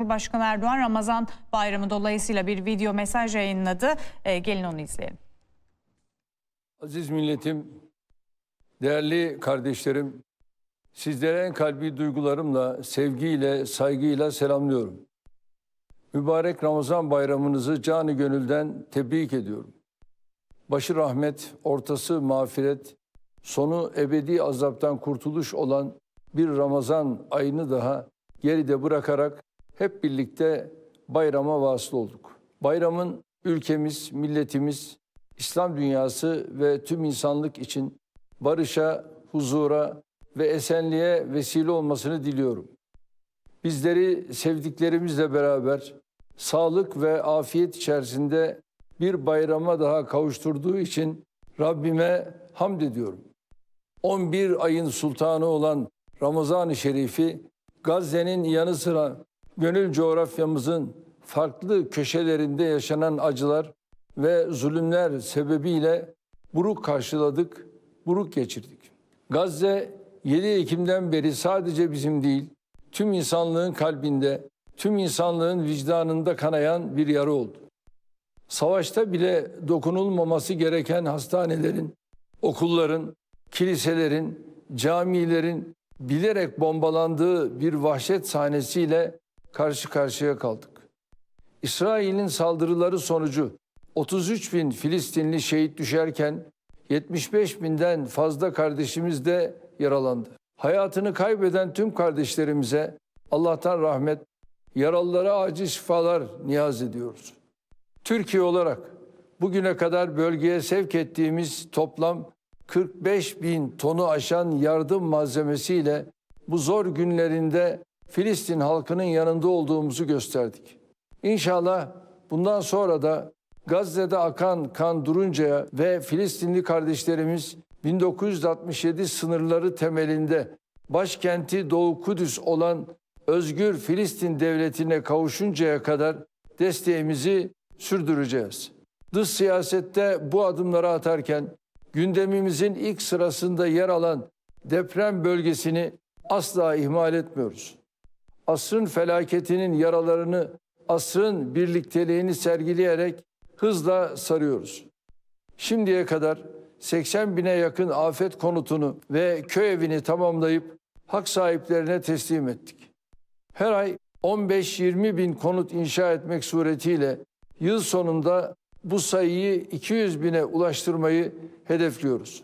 Cumhurbaşkanı Erdoğan Ramazan bayramı dolayısıyla bir video mesaj yayınladı. E, gelin onu izleyelim. Aziz milletim, değerli kardeşlerim, sizlere en kalbi duygularımla, sevgiyle, saygıyla selamlıyorum. Mübarek Ramazan bayramınızı canı gönülden tebrik ediyorum. Başı rahmet, ortası mağfiret, sonu ebedi azaptan kurtuluş olan bir Ramazan ayını daha geride bırakarak hep birlikte bayrama vasıl olduk. Bayramın ülkemiz, milletimiz, İslam dünyası ve tüm insanlık için barışa, huzura ve esenliğe vesile olmasını diliyorum. Bizleri sevdiklerimizle beraber sağlık ve afiyet içerisinde bir bayrama daha kavuşturduğu için Rabbime hamd ediyorum. 11 ayın sultanı olan Ramazan-ı Şerif'i Gazze'nin yanı sıra Gönül coğrafyamızın farklı köşelerinde yaşanan acılar ve zulümler sebebiyle buruk karşıladık, buruk geçirdik. Gazze 7 Ekim'den beri sadece bizim değil, tüm insanlığın kalbinde, tüm insanlığın vicdanında kanayan bir yara oldu. Savaşta bile dokunulmaması gereken hastanelerin, okulların, kiliselerin, camilerin bilerek bombalandığı bir vahşet sahnesiyle karşı karşıya kaldık. İsrail'in saldırıları sonucu 33 bin Filistinli şehit düşerken 75 binden fazla kardeşimiz de yaralandı. Hayatını kaybeden tüm kardeşlerimize Allah'tan rahmet, yaralılara acil şifalar niyaz ediyoruz. Türkiye olarak bugüne kadar bölgeye sevk ettiğimiz toplam 45 bin tonu aşan yardım malzemesiyle bu zor günlerinde Filistin halkının yanında olduğumuzu gösterdik. İnşallah bundan sonra da Gazze'de akan kan duruncaya ve Filistinli kardeşlerimiz 1967 sınırları temelinde başkenti Doğu Kudüs olan özgür Filistin devletine kavuşuncaya kadar desteğimizi sürdüreceğiz. Dış siyasette bu adımları atarken gündemimizin ilk sırasında yer alan deprem bölgesini asla ihmal etmiyoruz asrın felaketinin yaralarını asrın birlikteliğini sergileyerek hızla sarıyoruz. Şimdiye kadar 80 bine yakın afet konutunu ve köy evini tamamlayıp hak sahiplerine teslim ettik. Her ay 15-20 bin konut inşa etmek suretiyle yıl sonunda bu sayıyı 200 bine ulaştırmayı hedefliyoruz.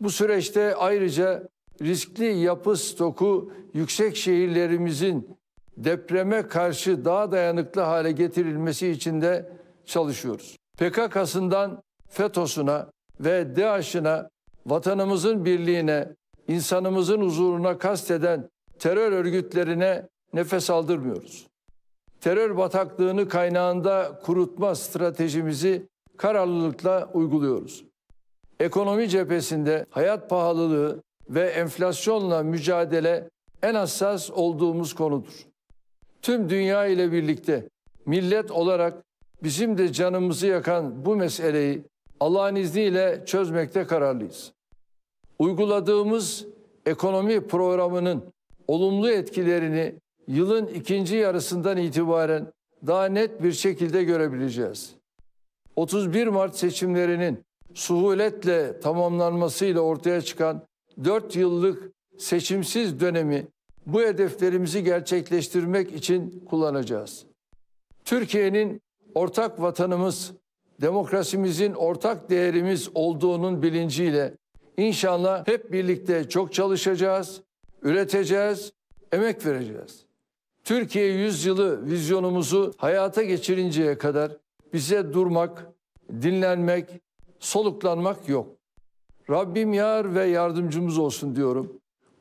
Bu süreçte ayrıca riskli yapı stoku yüksek şehirlerimizin depreme karşı daha dayanıklı hale getirilmesi için de çalışıyoruz. PKK'sından FETÖ'süne ve DAEŞ'ine vatanımızın birliğine, insanımızın huzuruna kasteden terör örgütlerine nefes aldırmıyoruz. Terör bataklığını kaynağında kurutma stratejimizi kararlılıkla uyguluyoruz. Ekonomi cephesinde hayat pahalılığı, ve enflasyonla mücadele en hassas olduğumuz konudur. Tüm dünya ile birlikte millet olarak bizim de canımızı yakan bu meseleyi Allah'ın izniyle çözmekte kararlıyız. Uyguladığımız ekonomi programının olumlu etkilerini yılın ikinci yarısından itibaren daha net bir şekilde görebileceğiz. 31 Mart seçimlerinin suhuletle tamamlanmasıyla ortaya çıkan 4 yıllık seçimsiz dönemi bu hedeflerimizi gerçekleştirmek için kullanacağız. Türkiye'nin ortak vatanımız, demokrasimizin ortak değerimiz olduğunun bilinciyle inşallah hep birlikte çok çalışacağız, üreteceğiz, emek vereceğiz. Türkiye yılı vizyonumuzu hayata geçirinceye kadar bize durmak, dinlenmek, soluklanmak yok. Rabbim yar ve yardımcımız olsun diyorum.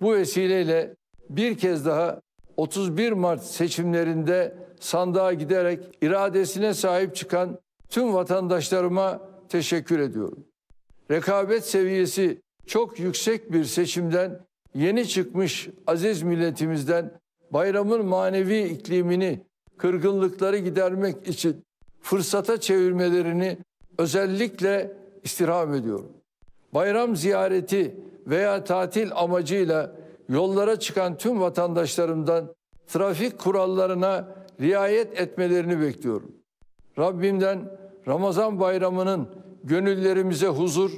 Bu vesileyle bir kez daha 31 Mart seçimlerinde sandığa giderek iradesine sahip çıkan tüm vatandaşlarıma teşekkür ediyorum. Rekabet seviyesi çok yüksek bir seçimden yeni çıkmış aziz milletimizden bayramın manevi iklimini kırgınlıkları gidermek için fırsata çevirmelerini özellikle istirham ediyorum bayram ziyareti veya tatil amacıyla yollara çıkan tüm vatandaşlarımdan trafik kurallarına riayet etmelerini bekliyorum. Rabbimden Ramazan bayramının gönüllerimize huzur,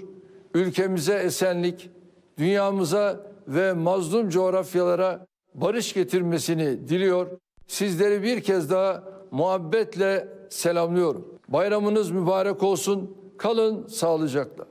ülkemize esenlik, dünyamıza ve mazlum coğrafyalara barış getirmesini diliyor. Sizleri bir kez daha muhabbetle selamlıyorum. Bayramınız mübarek olsun. Kalın sağlıcakla.